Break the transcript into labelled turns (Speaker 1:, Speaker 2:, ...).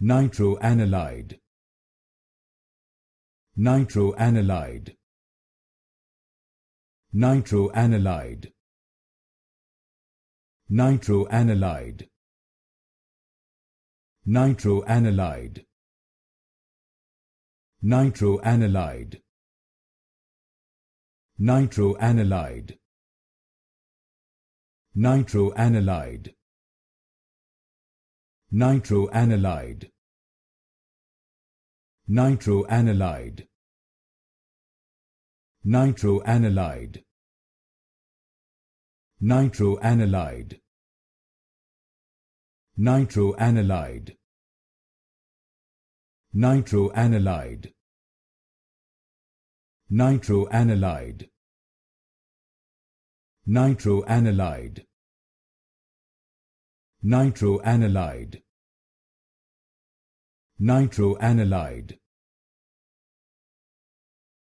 Speaker 1: nitroanilide nitroanilide nitroanilide nitroanilide nitroanilide nitroanilide nitroanilide nitroanilide nitroanilide nitroanilide nitroanilide nitroanilide nitroanilide nitroanilide nitroanilide nitroanilide nitroanilide nitroanilide